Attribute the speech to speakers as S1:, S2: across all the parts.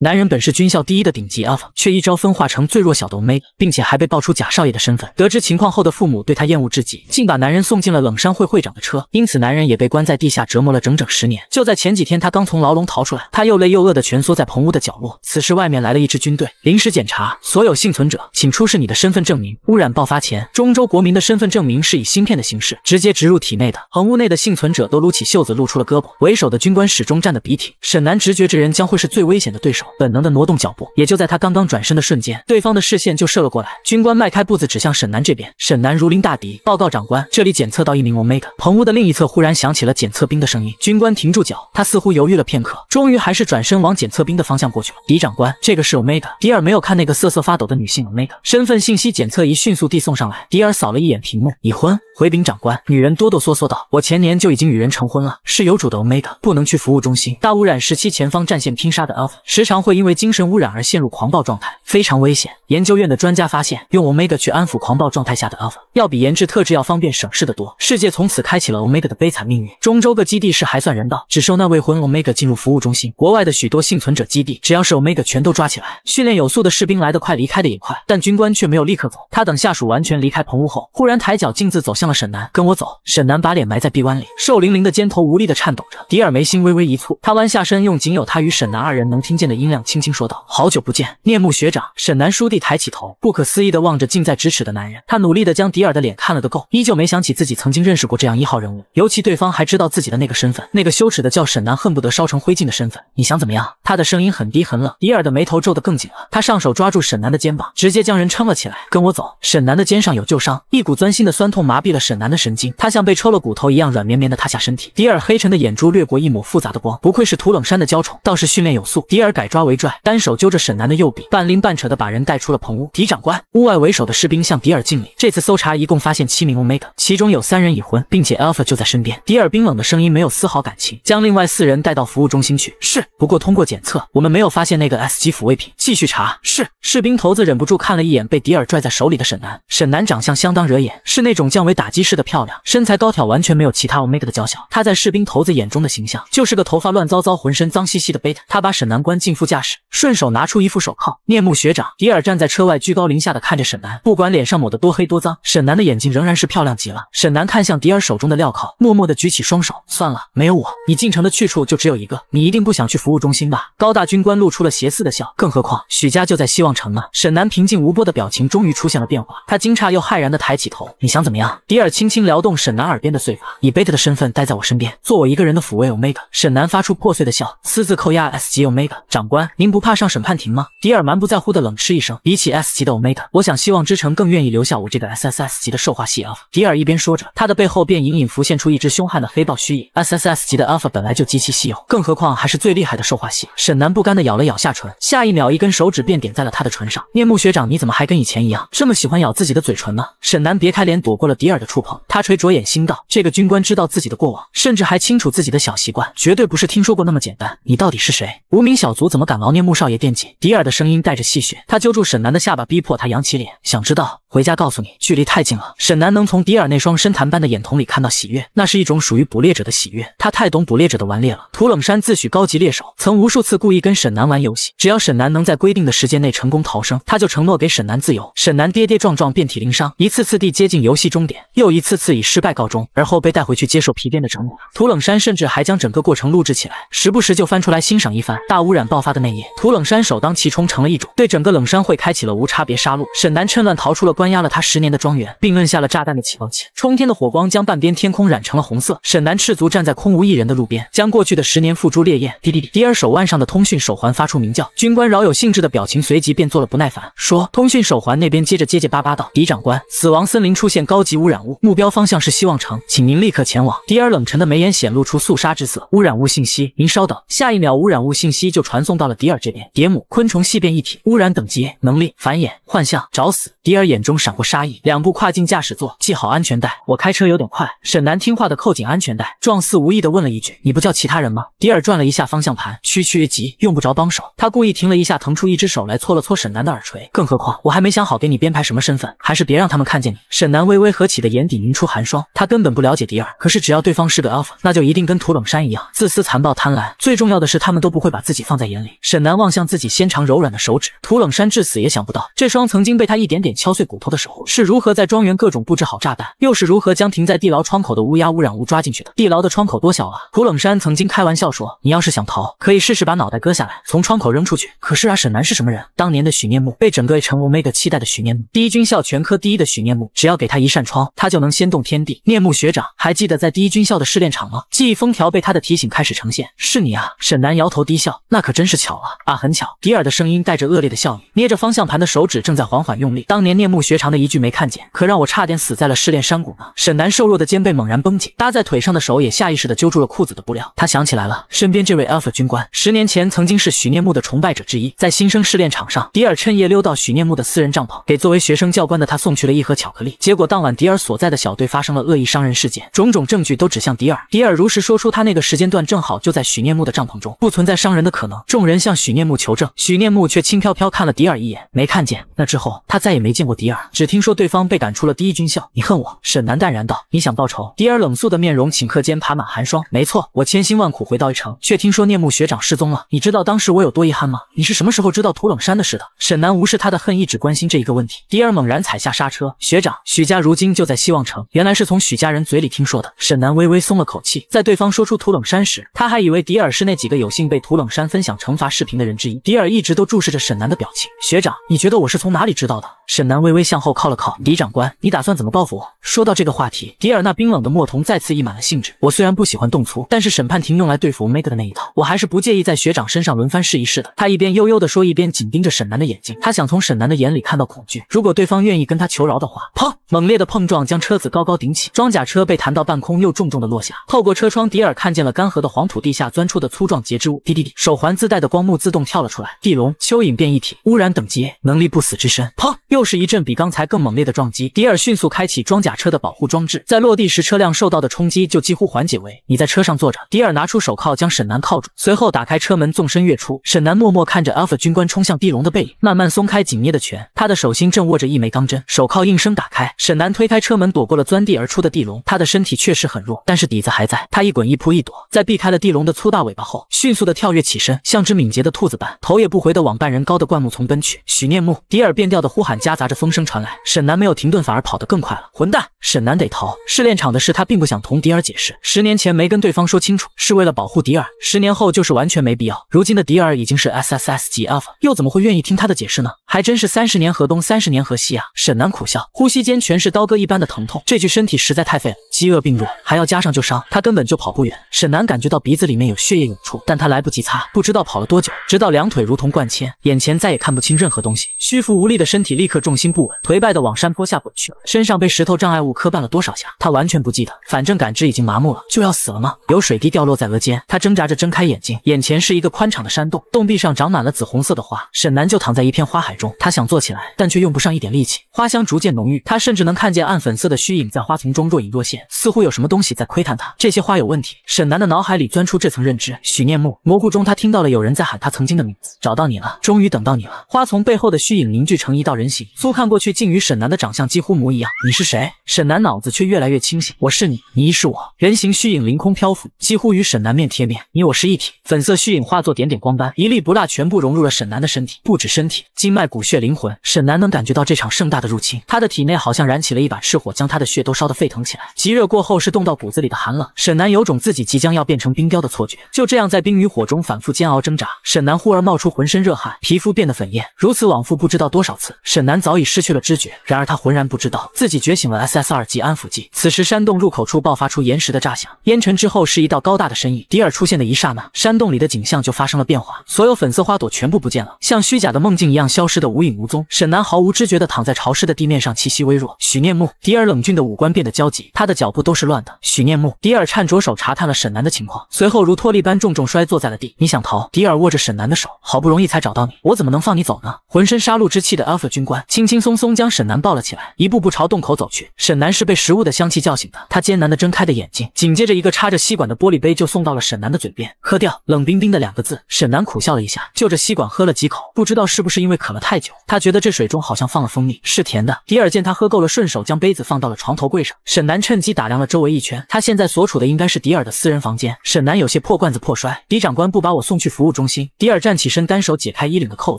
S1: 男人本是军校第一的顶级阿 a 却一招分化成最弱小的 Omega，并且还被爆出假少爷的身份。得知情况后的父母对他厌恶至极，竟把男人送进了冷山会会长的车，因此男人也被关在地下折磨了整整十年。就在前几天，他刚从牢笼逃出来，他又累又饿的蜷缩在棚屋的角落。此时外面来了一支军队，临时检查所有幸存者，请出示你的身份证明。污染爆发前，中州国民的身份证明是以芯片的形式直接植入体内的。棚屋内的幸存者都撸起袖子露出了胳膊，为首的军官始终站得笔挺。沈南直觉这人将会是最危险的对手。本能的挪动脚步，也就在他刚刚转身的瞬间，对方的视线就射了过来。军官迈开步子，指向沈南这边。沈南如临大敌，报告长官，这里检测到一名 omega。棚屋的另一侧忽然响起了检测兵的声音。军官停住脚，他似乎犹豫了片刻，终于还是转身往检测兵的方向过去了。李长官，这个是 omega。迪尔没有看那个瑟瑟发抖的女性 omega 身份信息检测仪迅速递送上来。迪尔扫了一眼屏幕，已婚。回禀长官，女人哆哆嗦嗦道：“我前年就已经与人成婚了，是有主的 omega，不能去服务中心。大污染时期，前方战线拼杀的 alpha 时常。”会因为精神污染而陷入狂暴状态，非常危险。研究院的专家发现，用 omega 去安抚狂暴状态下的 alpha 要比研制特制药方便省事的多。世界从此开启了 omega 的悲惨命运。中州各基地是还算人道，只收那未婚 omega 进入服务中心。国外的许多幸存者基地，只要是 omega，全都抓起来。训练有素的士兵来得快，离开的也快，但军官却没有立刻走。他等下属完全离开棚屋后，忽然抬脚径自走向了沈南，跟我走。沈南把脸埋在臂弯里，瘦嶙嶙的肩头无力的颤抖着。迪尔眉心微微一蹙，他弯下身，用仅有他与沈南二人能听见的音。亮轻轻说道：“好久不见，念木学长。”沈南书弟抬起头，不可思议地望着近在咫尺的男人。他努力地将迪尔的脸看了个够，依旧没想起自己曾经认识过这样一号人物。尤其对方还知道自己的那个身份，那个羞耻的叫沈南，恨不得烧成灰烬的身份。你想怎么样？他的声音很低很冷。迪尔的眉头皱得更紧了，他上手抓住沈南的肩膀，直接将人撑了起来。跟我走。沈南的肩上有旧伤，一股钻心的酸痛麻痹了沈南的神经，他像被抽了骨头一样软绵绵的塌下身体。迪尔黑沉的眼珠掠过一抹复杂的光，不愧是土冷山的娇宠，倒是训练有素。迪尔改装。抓围拽，单手揪着沈南的右臂，半拎半扯的把人带出了棚屋。迪长官，屋外为首的士兵向迪尔敬礼。这次搜查一共发现七名 omega，其中有三人已婚，并且 alpha 就在身边。迪尔冰冷的声音没有丝毫感情，将另外四人带到服务中心去。是。不过通过检测，我们没有发现那个 S 级抚慰品。继续查。是。士兵头子忍不住看了一眼被迪尔拽在手里的沈南。沈南长相相当惹眼，是那种降维打击式的漂亮，身材高挑，完全没有其他 omega 的娇小。他在士兵头子眼中的形象就是个头发乱糟糟、浑身脏兮兮的 beta。他把沈南关进附。驾驶顺手拿出一副手铐，面目学长迪尔站在车外，居高临下的看着沈南。不管脸上抹得多黑多脏，沈南的眼睛仍然是漂亮极了。沈南看向迪尔手中的镣铐，默默的举起双手。算了，没有我，你进城的去处就只有一个。你一定不想去服务中心吧？高大军官露出了邪肆的笑。更何况许家就在希望城呢。沈南平静无波的表情终于出现了变化，他惊诧又骇然的抬起头。你想怎么样？迪尔轻轻撩动沈南耳边的碎发，以贝特的身份待在我身边，做我一个人的抚慰 Omega。沈南发出破碎的笑，私自扣押 S 级 Omega 长官。您不怕上审判庭吗？迪尔蛮不在乎的冷嗤一声。比起 S 级的 Omega，我想希望之城更愿意留下我这个 SSS 级的兽化系 Alpha。迪尔一边说着，他的背后便隐隐浮现出一只凶悍的黑豹虚影。SSS 级的 Alpha 本来就极其稀有，更何况还是最厉害的兽化系。沈南不甘的咬了咬下唇，下一秒一根手指便点在了他的唇上。面目学长，你怎么还跟以前一样，这么喜欢咬自己的嘴唇呢？沈南别开脸躲过了迪尔的触碰，他垂着眼心道：这个军官知道自己的过往，甚至还清楚自己的小习惯，绝对不是听说过那么简单。你到底是谁？无名小卒怎么？敢劳念穆少爷惦记？迪尔的声音带着戏谑，他揪住沈南的下巴，逼迫他扬起脸，想知道。回家告诉你，距离太近了。沈南能从迪尔那双深潭般的眼瞳里看到喜悦，那是一种属于捕猎者的喜悦。他太懂捕猎者的顽劣了。土冷山自诩高级猎手，曾无数次故意跟沈南玩游戏，只要沈南能在规定的时间内成功逃生，他就承诺给沈南自由。沈南跌跌撞撞，遍体鳞伤，一次次地接近游戏终点，又一次次以失败告终，而后被带回去接受皮鞭的折磨。土冷山甚至还将整个过程录制起来，时不时就翻出来欣赏一番。大污染爆发的那夜，土冷山首当其冲，成了一种对整个冷山会开启了无差别杀戮。沈南趁乱逃出了。关押了他十年的庄园，并摁下了炸弹的起爆器。冲天的火光将半边天空染成了红色。沈南赤足站在空无一人的路边，将过去的十年付诸烈焰。滴滴滴，迪尔手腕上的通讯手环发出鸣叫。军官饶有兴致的表情随即便做了不耐烦，说：“通讯手环那边接着结结巴巴道，迪长官，死亡森林出现高级污染物，目标方向是希望城，请您立刻前往。”迪尔冷沉的眉眼显露出肃杀之色。污染物信息，您稍等。下一秒，污染物信息就传送到了迪尔这边。蝶母昆虫系变异体，污染等级，能力，繁衍，幻象，找死。迪尔眼。中闪过杀意，两步跨进驾驶座，系好安全带。我开车有点快。沈南听话的扣紧安全带，壮似无意的问了一句：“你不叫其他人吗？”迪尔转了一下方向盘，区区急，用不着帮手。他故意停了一下，腾出一只手来搓了搓沈南的耳垂。更何况我还没想好给你编排什么身份，还是别让他们看见你。沈南微微合起的眼底凝出寒霜，他根本不了解迪尔，可是只要对方是个 alpha，那就一定跟涂冷山一样自私、残暴、贪婪。最重要的是，他们都不会把自己放在眼里。沈南望向自己纤长柔软的手指，涂冷山至死也想不到，这双曾经被他一点点敲碎骨。头的时候是如何在庄园各种布置好炸弹，又是如何将停在地牢窗口的乌鸦污染物抓进去的？地牢的窗口多小啊！胡冷山曾经开玩笑说，你要是想逃，可以试试把脑袋割下来，从窗口扔出去。可是啊，沈南是什么人？当年的许念木，被整个 Omega 期待的许念木，第一军校全科第一的许念木，只要给他一扇窗，他就能掀动天地。念木学长，还记得在第一军校的试炼场吗？记忆封条被他的提醒开始呈现。是你啊，沈南，摇头低笑，那可真是巧了啊，很巧。迪尔的声音带着恶劣的笑意，捏着方向盘的手指正在缓缓用力。当年念木。绝长的一句没看见，可让我差点死在了试炼山谷呢。沈南瘦弱的肩背猛然绷紧，搭在腿上的手也下意识地揪住了裤子的布料。他想起来了，身边这位 Alpha 军官，十年前曾经是许念木的崇拜者之一。在新生试炼场上，迪尔趁夜溜到许念木的私人帐篷，给作为学生教官的他送去了一盒巧克力。结果当晚，迪尔所在的小队发生了恶意伤人事件，种种证据都指向迪尔。迪尔如实说出他那个时间段正好就在许念木的帐篷中，不存在伤人的可能。众人向许念木求证，许念木却轻飘飘看了迪尔一眼，没看见。那之后，他再也没见过迪尔。只听说对方被赶出了第一军校，你恨我？沈南淡然道：“你想报仇？”迪尔冷肃的面容顷刻间爬满寒霜。没错，我千辛万苦回到一城，却听说聂慕学长失踪了。你知道当时我有多遗憾吗？你是什么时候知道屠冷山的事的？沈南无视他的恨意，只关心这一个问题。迪尔猛然踩下刹车。学长，许家如今就在希望城。原来是从许家人嘴里听说的。沈南微微松了口气，在对方说出屠冷山时，他还以为迪尔是那几个有幸被屠冷山分享惩罚视频的人之一。迪尔一直都注视着沈南的表情。学长，你觉得我是从哪里知道的？沈南微微。向后靠了靠，狄长官，你打算怎么报复我？说到这个话题，迪尔那冰冷的墨瞳再次溢满了兴致。我虽然不喜欢动粗，但是审判庭用来对付 Omega 的那一套，我还是不介意在学长身上轮番试一试的。他一边悠悠地说，一边紧盯着沈南的眼睛。他想从沈南的眼里看到恐惧。如果对方愿意跟他求饶的话，砰！猛烈的碰撞将车子高高顶起，装甲车被弹到半空，又重重的落下。透过车窗，迪尔看见了干涸的黄土地下钻出的粗壮节肢物。滴滴滴，手环自带的光幕自动跳了出来。地龙蚯蚓变异体，污染等级，能力不死之身。砰！又是一阵比。刚才更猛烈的撞击，迪尔迅速开启装甲车的保护装置，在落地时，车辆受到的冲击就几乎缓解为。你在车上坐着，迪尔拿出手铐将沈南铐住，随后打开车门，纵身跃出。沈南默默看着 Alpha 军官冲向地龙的背影，慢慢松开紧捏的拳，他的手心正握着一枚钢针。手铐应声打开，沈南推开车门，躲过了钻地而出的地龙。他的身体确实很弱，但是底子还在。他一滚一扑一躲，在避开了地龙的粗大尾巴后，迅速的跳跃起身，像只敏捷的兔子般，头也不回的往半人高的灌木丛奔去。许念木，迪尔变调的呼喊夹杂着风声。传来，沈南没有停顿，反而跑得更快了。混蛋，沈南得逃。试炼场的事，他并不想同迪尔解释。十年前没跟对方说清楚，是为了保护迪尔。十年后就是完全没必要。如今的迪尔已经是 S S S 级 Alpha，又怎么会愿意听他的解释呢？还真是三十年河东，三十年河西啊！沈南苦笑，呼吸间全是刀割一般的疼痛。这具身体实在太废了。饥饿病弱，还要加上旧伤，他根本就跑不远。沈南感觉到鼻子里面有血液涌出，但他来不及擦，不知道跑了多久，直到两腿如同灌铅，眼前再也看不清任何东西。虚浮无力的身体立刻重心不稳，颓败的往山坡下滚去，身上被石头障碍物磕绊了多少下，他完全不记得，反正感知已经麻木了，就要死了吗？有水滴掉落在额间，他挣扎着睁开眼睛，眼前是一个宽敞的山洞，洞壁上长满了紫红色的花。沈南就躺在一片花海中，他想坐起来，但却用不上一点力气。花香逐渐浓郁，他甚至能看见暗粉色的虚影在花丛中若隐若现。似乎有什么东西在窥探他。这些花有问题。沈南的脑海里钻出这层认知。许念木，模糊中他听到了有人在喊他曾经的名字。找到你了，终于等到你了。花丛背后的虚影凝聚成一道人形，苏看过去竟与沈南的长相几乎模一样。你是谁？沈南脑子却越来越清醒。我是你，你是我。人形虚影凌空漂浮，几乎与沈南面贴面。你我是一体。粉色虚影化作点点光斑，一粒不落，全部融入了沈南的身体。不止身体，经脉、骨血、灵魂。沈南能感觉到这场盛大的入侵，他的体内好像燃起了一把赤火，将他的血都烧得沸腾起来。即日。热过后是冻到骨子里的寒冷，沈南有种自己即将要变成冰雕的错觉，就这样在冰与火中反复煎熬挣扎。沈南忽而冒出浑身热汗，皮肤变得粉艳，如此往复不知道多少次，沈南早已失去了知觉。然而他浑然不知道自己觉醒了 SSR 级安抚剂。此时山洞入口处爆发出岩石的炸响，烟尘之后是一道高大的身影。迪尔出现的一刹那，山洞里的景象就发生了变化，所有粉色花朵全部不见了，像虚假的梦境一样消失的无影无踪。沈南毫无知觉的躺在潮湿的地面上，气息微弱。许念木，迪尔冷峻的五官变得焦急，他的脚。脚步都是乱的。许念木，迪尔颤着手查探了沈南的情况，随后如脱力般重重摔坐在了地。你想逃？迪尔握着沈南的手，好不容易才找到你，我怎么能放你走呢？浑身杀戮之气的 Alpha 军官，轻轻松松将沈南抱了起来，一步步朝洞口走去。沈南是被食物的香气叫醒的，他艰难的睁开的眼睛，紧接着一个插着吸管的玻璃杯就送到了沈南的嘴边，喝掉。冷冰冰的两个字。沈南苦笑了一下，就着吸管喝了几口。不知道是不是因为渴了太久，他觉得这水中好像放了蜂蜜，是甜的。迪尔见他喝够了，顺手将杯子放到了床头柜上。沈南趁机。打量了周围一圈，他现在所处的应该是迪尔的私人房间。沈南有些破罐子破摔，迪长官不把我送去服务中心。迪尔站起身，单手解开衣领的扣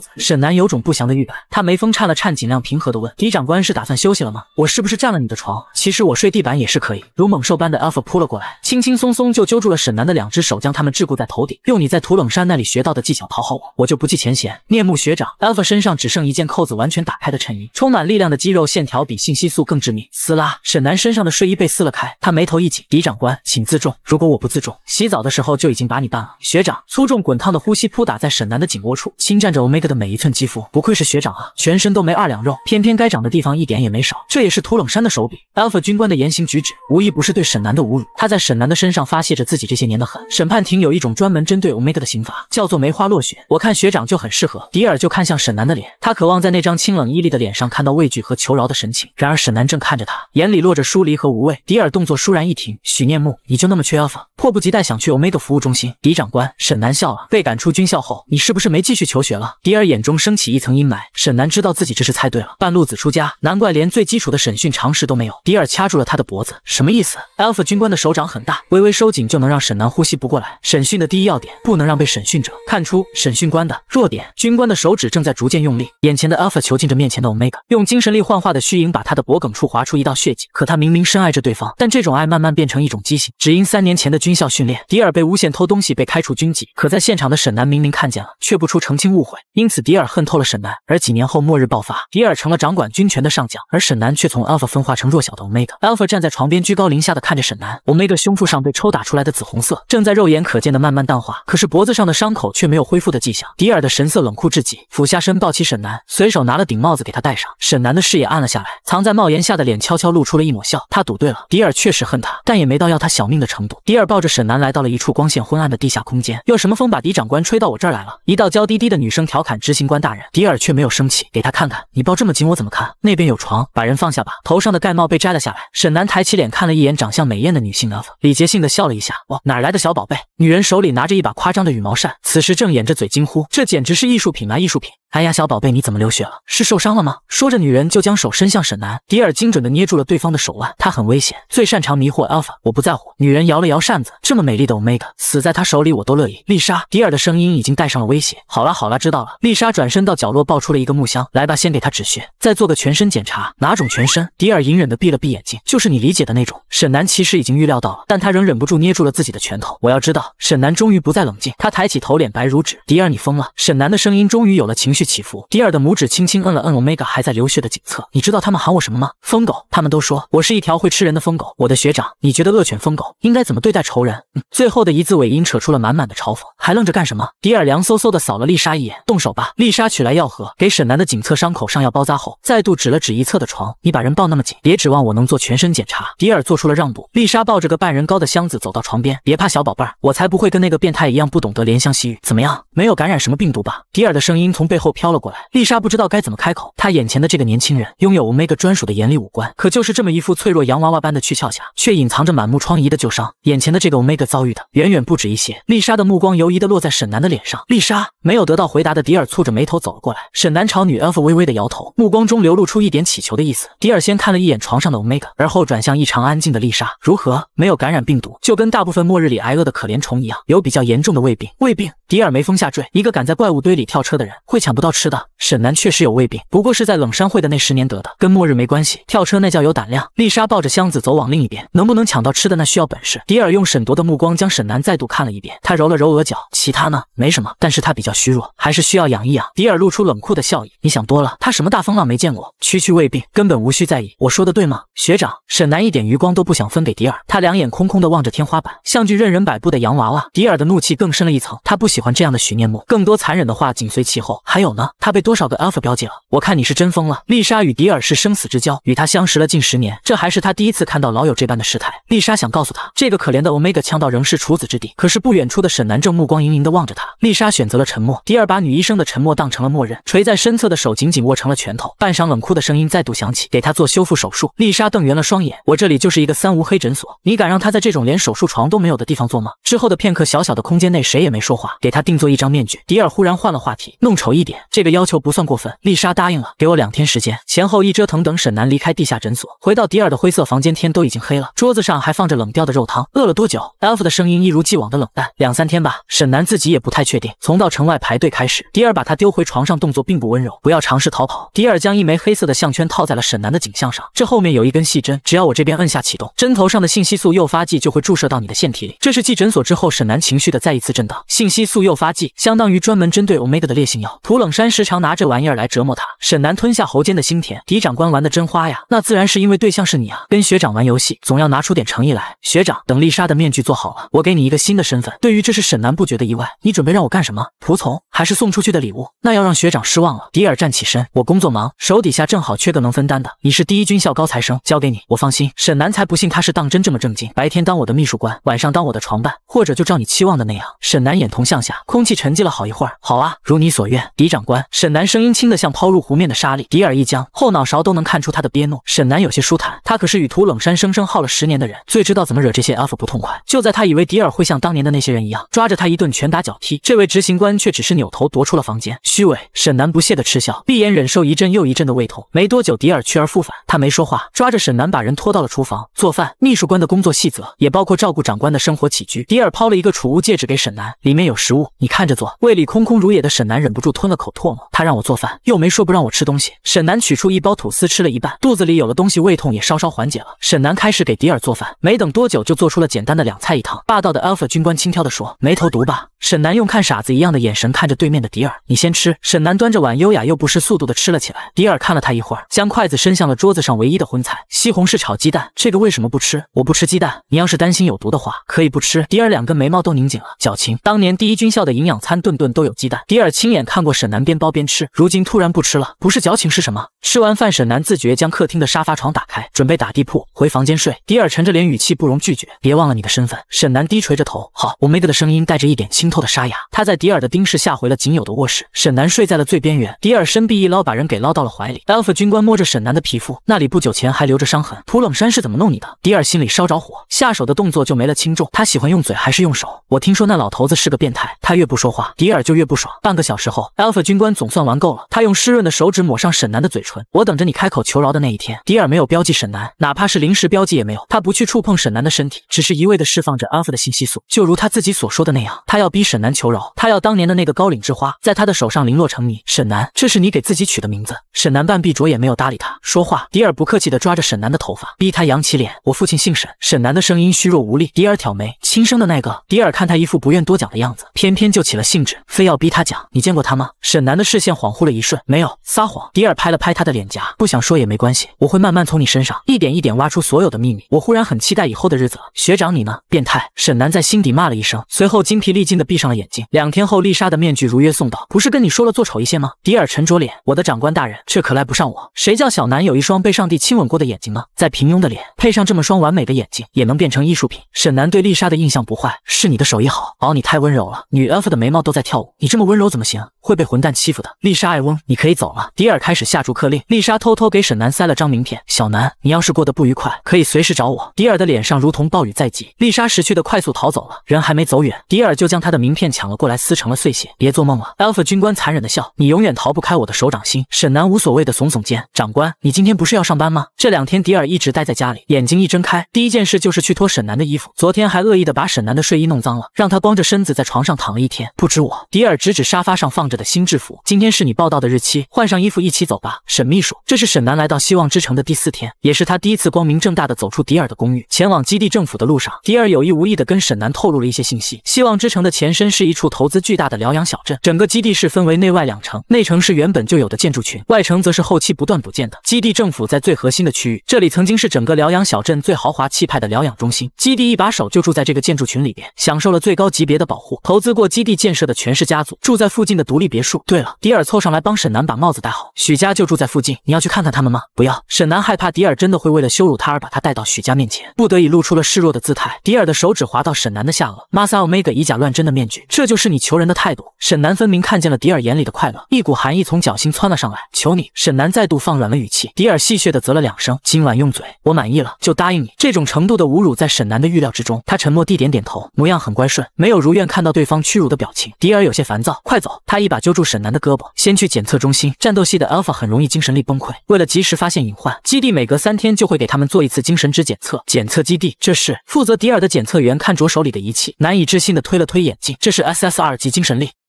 S1: 子。沈南有种不祥的预感，他眉峰颤了颤，尽量平和的问：“迪长官是打算休息了吗？我是不是占了你的床？其实我睡地板也是可以。”如猛兽般的阿 a 扑了过来，轻轻松松就揪住了沈南的两只手，将他们桎梏在头顶。用你在土冷山那里学到的技巧讨好我，我就不计前嫌。面目学长，阿 a 身上只剩一件扣子完全打开的衬衣，充满力量的肌肉线条比信息素更致命。撕拉，沈南身上的睡衣被撕。撕了开，他眉头一紧。狄长官，请自重。如果我不自重，洗澡的时候就已经把你办了。学长，粗重滚烫的呼吸扑打在沈南的颈窝处，侵占着 Omega 的每一寸肌肤。不愧是学长啊，全身都没二两肉，偏偏该长的地方一点也没少。这也是秃冷山的手笔。Alpha 军官的言行举止，无一不是对沈南的侮辱。他在沈南的身上发泄着自己这些年的恨。审判庭有一种专门针对 Omega 的刑罚，叫做梅花落雪。我看学长就很适合。迪尔就看向沈南的脸，他渴望在那张清冷屹立的脸上看到畏惧和求饶的神情。然而沈南正看着他，眼里落着疏离和无畏。迪尔动作倏然一停，许念木，你就那么缺 alpha，迫不及待想去 omega 服务中心？迪长官，沈南笑了。被赶出军校后，你是不是没继续求学了？迪尔眼中升起一层阴霾。沈南知道自己这是猜对了，半路子出家，难怪连最基础的审讯常识都没有。迪尔掐住了他的脖子，什么意思？alpha 军官的手掌很大，微微收紧就能让沈南呼吸不过来。审讯的第一要点，不能让被审讯者看出审讯官的弱点。军官的手指正在逐渐用力，眼前的 alpha 囚禁着面前的 omega，用精神力幻化的虚影把他的脖梗处划出一道血迹。可他明明深爱着对方。但这种爱慢慢变成一种畸形，只因三年前的军校训练，迪尔被诬陷偷东西被开除军籍，可在现场的沈南明明看见了，却不出澄清误会，因此迪尔恨透了沈南。而几年后末日爆发，迪尔成了掌管军权的上将，而沈南却从 Alpha 分化成弱小的 Omega。Alpha 站在床边，居高临下的看着沈南。Omega 胸腹上被抽打出来的紫红色，正在肉眼可见的慢慢淡化，可是脖子上的伤口却没有恢复的迹象。迪尔的神色冷酷至极，俯下身抱起沈南，随手拿了顶帽子给他戴上。沈南的视野暗了下来，藏在帽檐下的脸悄悄露出了一抹笑。他赌对了。迪尔确实恨他，但也没到要他小命的程度。迪尔抱着沈南来到了一处光线昏暗的地下空间。用什么风把迪长官吹到我这儿来了？一道娇滴滴的女声调侃执行官大人。迪尔却没有生气，给他看看，你抱这么紧，我怎么看？那边有床，把人放下吧。头上的盖帽被摘了下来，沈南抬起脸看了一眼长相美艳的女性老板，礼节性的笑了一下。哇，哪来的小宝贝？女人手里拿着一把夸张的羽毛扇，此时正掩着嘴惊呼，这简直是艺术品啊，艺术品！哎呀，小宝贝，你怎么流血了？是受伤了吗？说着，女人就将手伸向沈南。迪尔精准的捏住了对方的手腕，他很危险。最擅长迷惑 Alpha，我不在乎。女人摇了摇扇子，这么美丽的 Omega 死在她手里，我都乐意。丽莎，迪尔的声音已经带上了威胁。好了好了，知道了。丽莎转身到角落，抱出了一个木箱。来吧，先给他止血，再做个全身检查。哪种全身？迪尔隐忍地闭了闭眼睛，就是你理解的那种。沈南其实已经预料到了，但他仍忍不住捏住了自己的拳头。我要知道。沈南终于不再冷静，他抬起头，脸白如纸。迪尔，你疯了！沈南的声音终于有了情绪起伏。迪尔的拇指轻轻摁了摁 Omega 还在流血的颈侧。你知道他们喊我什么吗？疯狗。他们都说我是一条会吃人的疯。疯狗，我的学长，你觉得恶犬疯狗应该怎么对待仇人？最后的一字尾音扯出了满满的嘲讽。还愣着干什么？迪尔凉飕飕的扫了丽莎一眼，动手吧。丽莎取来药盒，给沈南的颈侧伤口上药包扎后，再度指了指一侧的床，你把人抱那么紧，别指望我能做全身检查。迪尔做出了让步。丽莎抱着个半人高的箱子走到床边，别怕，小宝贝儿，我才不会跟那个变态一样不懂得怜香惜玉。怎么样，没有感染什么病毒吧？迪尔的声音从背后飘了过来。丽莎不知道该怎么开口。她眼前的这个年轻人拥有 Omega 专属的严厉五官，可就是这么一副脆弱洋娃娃般的。躯壳下却隐藏着满目疮痍的旧伤，眼前的这个 Omega 遭遇的远远不止一些。丽莎的目光犹疑的落在沈南的脸上，丽莎没有得到回答的迪尔蹙着眉头走了过来。沈南朝女 F 微微的摇头，目光中流露出一点乞求的意思。迪尔先看了一眼床上的 Omega，而后转向异常安静的丽莎，如何没有感染病毒，就跟大部分末日里挨饿的可怜虫一样，有比较严重的胃病。胃病，迪尔眉峰下坠，一个敢在怪物堆里跳车的人，会抢不到吃的。沈南确实有胃病，不过是在冷山会的那十年得的，跟末日没关系。跳车那叫有胆量。丽莎抱着箱子走。走往另一边，能不能抢到吃的那需要本事。迪尔用沈铎的目光将沈南再度看了一遍，他揉了揉额角。其他呢？没什么，但是他比较虚弱，还是需要养一养。迪尔露出冷酷的笑意。你想多了，他什么大风浪没见过，区区胃病根本无需在意。我说的对吗，学长？沈南一点余光都不想分给迪尔，他两眼空空的望着天花板，像具任人摆布的洋娃娃。迪尔的怒气更深了一层，他不喜欢这样的许念木，更多残忍的话紧随其后。还有呢？他被多少个 alpha 标记了？我看你是真疯了。丽莎与迪尔是生死之交，与他相识了近十年，这还是他第一次。看到老友这般的失态，丽莎想告诉他，这个可怜的 Omega 腔道仍是处子之地。可是不远处的沈南正目光盈盈的望着她，丽莎选择了沉默。迪尔把女医生的沉默当成了默认，垂在身侧的手紧紧握成了拳头。半晌，冷酷的声音再度响起：“给他做修复手术。”丽莎瞪圆了双眼：“我这里就是一个三无黑诊所，你敢让他在这种连手术床都没有的地方做吗？”之后的片刻，小小的空间内谁也没说话。给他定做一张面具。迪尔忽然换了话题：“弄丑一点，这个要求不算过分。”丽莎答应了：“给我两天时间。”前后一折腾，等沈南离开地下诊所，回到迪尔的灰色房间。天都已经黑了，桌子上还放着冷掉的肉汤。饿了多久？Alf 的声音一如既往的冷淡。两三天吧，沈南自己也不太确定。从到城外排队开始，迪尔把他丢回床上，动作并不温柔。不要尝试逃跑。迪尔将一枚黑色的项圈套在了沈南的颈项上，这后面有一根细针，只要我这边按下启动，针头上的信息素诱发剂就会注射到你的腺体里。这是继诊所之后，沈南情绪的再一次震荡。信息素诱发剂相当于专门针对 Omega 的烈性药，土冷山时常拿这玩意儿来折磨他。沈南吞下喉间的心田，迪长官玩的真花呀，那自然是因为对象是你啊，跟学长。玩游戏总要拿出点诚意来，学长。等丽莎的面具做好了，我给你一个新的身份。对于这是沈南不觉的意外，你准备让我干什么？仆从，还是送出去的礼物？那要让学长失望了。迪尔站起身，我工作忙，手底下正好缺个能分担的。你是第一军校高材生，交给你，我放心。沈南才不信他是当真这么正经。白天当我的秘书官，晚上当我的床伴，或者就照你期望的那样。沈南眼瞳向下，空气沉寂了好一会儿。好啊，如你所愿，迪长官。沈南声音轻的像抛入湖面的沙粒。迪尔一僵，后脑勺都能看出他的憋怒。沈南有些舒坦，他可是与图冷。山生生耗了十年的人，最知道怎么惹这些阿不痛快。就在他以为迪尔会像当年的那些人一样，抓着他一顿拳打脚踢，这位执行官却只是扭头夺出了房间。虚伪，沈南不屑的嗤笑，闭眼忍受一阵又一阵的胃痛。没多久，迪尔去而复返，他没说话，抓着沈南把人拖到了厨房做饭。秘书官的工作细则也包括照顾长官的生活起居。迪尔抛了一个储物戒指给沈南，里面有食物，你看着做。胃里空空如也的沈南忍不住吞了口唾沫。他让我做饭，又没说不让我吃东西。沈南取出一包吐司，吃了一半，肚子里有了东西，胃痛也稍稍缓解了。沈南开始给迪尔做饭，没等多久就做出了简单的两菜一汤。霸道的 Alpha 军官轻佻地说：“没投毒吧？”沈南用看傻子一样的眼神看着对面的迪尔，你先吃。沈南端着碗，优雅又不失速度的吃了起来。迪尔看了他一会儿，将筷子伸向了桌子上唯一的荤菜——西红柿炒鸡蛋。这个为什么不吃？我不吃鸡蛋。你要是担心有毒的话，可以不吃。迪尔两根眉毛都拧紧了，矫情。当年第一军校的营养餐，顿顿都有鸡蛋。迪尔亲眼看过沈南边包边吃，如今突然不吃了，不是矫情是什么？吃完饭，沈南自觉将客厅的沙发床打开，准备打地铺回房间睡。迪尔沉着脸，语气不容拒绝，别忘了你的身份。沈南低垂着头，好，我妹 a 的声音带着一点轻。透的沙哑，他在迪尔的盯视下回了仅有的卧室，沈南睡在了最边缘，迪尔伸臂一捞，把人给捞到了怀里。Alpha 军官摸着沈南的皮肤，那里不久前还留着伤痕，涂冷山是怎么弄你的？迪尔心里烧着火，下手的动作就没了轻重。他喜欢用嘴还是用手？我听说那老头子是个变态。他越不说话，迪尔就越不爽。半个小时后，Alpha 军官总算玩够了，他用湿润的手指抹上沈南的嘴唇。我等着你开口求饶的那一天。迪尔没有标记沈南，哪怕是临时标记也没有，他不去触碰沈南的身体，只是一味的释放着 Alpha 的信息素，就如他自己所说的那样，他要逼。逼沈南求饶，他要当年的那个高岭之花在他的手上零落成泥。沈南，这是你给自己取的名字。沈南半闭着眼，没有搭理他说话。迪尔不客气地抓着沈南的头发，逼他扬起脸。我父亲姓沈。沈南的声音虚弱无力。迪尔挑眉，亲生的那个。迪尔看他一副不愿多讲的样子，偏偏就起了兴致，非要逼他讲。你见过他吗？沈南的视线恍惚了一瞬，没有撒谎。迪尔拍了拍他的脸颊，不想说也没关系，我会慢慢从你身上一点一点挖出所有的秘密。我忽然很期待以后的日子了。学长，你呢？变态！沈南在心底骂了一声，随后精疲力尽的。闭上了眼睛。两天后，丽莎的面具如约送到。不是跟你说了做丑一些吗？迪尔沉着脸，我的长官大人，这可赖不上我。谁叫小南有一双被上帝亲吻过的眼睛呢？再平庸的脸，配上这么双完美的眼睛，也能变成艺术品。沈南对丽莎的印象不坏，是你的手艺好，哦，你太温柔了。女 F 的眉毛都在跳舞，你这么温柔怎么行？会被混蛋欺负的。丽莎艾翁，你可以走了。迪尔开始下逐客令。丽莎偷偷给沈南塞了张名片。小南，你要是过得不愉快，可以随时找我。迪尔的脸上如同暴雨在即。丽莎识趣的快速逃走了。人还没走远，迪尔就将他的。名片抢了过来，撕成了碎屑。别做梦了，Alpha 军官残忍的笑。你永远逃不开我的手掌心。沈南无所谓的耸耸肩。长官，你今天不是要上班吗？这两天迪尔一直待在家里，眼睛一睁开，第一件事就是去脱沈南的衣服。昨天还恶意的把沈南的睡衣弄脏了，让他光着身子在床上躺了一天。不止我，迪尔指指沙发上放着的新制服。今天是你报道的日期，换上衣服一起走吧。沈秘书，这是沈南来到希望之城的第四天，也是他第一次光明正大的走出迪尔的公寓，前往基地政府的路上，迪尔有意无意的跟沈南透露了一些信息。希望之城的前。前身是一处投资巨大的疗养小镇，整个基地是分为内外两城，内城是原本就有的建筑群，外城则是后期不断补建的。基地政府在最核心的区域，这里曾经是整个疗养小镇最豪华气派的疗养中心。基地一把手就住在这个建筑群里边，享受了最高级别的保护。投资过基地建设的全是家族，住在附近的独立别墅。对了，迪尔凑上来帮沈南把帽子戴好。许家就住在附近，你要去看看他们吗？不要。沈南害怕迪尔真的会为了羞辱他而把他带到许家面前，不得已露出了示弱的姿态。迪尔的手指滑到沈南的下颚，玛莎 Omega 以假乱真的面。面具，这就是你求人的态度。沈南分明看见了迪尔眼里的快乐，一股寒意从脚心窜了上来。求你，沈南再度放软了语气。迪尔戏谑的啧了两声，今晚用嘴，我满意了就答应你。这种程度的侮辱在沈南的预料之中，他沉默地点点头，模样很乖顺，没有如愿看到对方屈辱的表情。迪尔有些烦躁，快走！他一把揪住沈南的胳膊，先去检测中心。战斗系的 Alpha 很容易精神力崩溃，为了及时发现隐患，基地每隔三天就会给他们做一次精神值检测。检测基地，这是负责迪尔的检测员看着手里的仪器，难以置信地推了推眼这是 SSR 级精神力。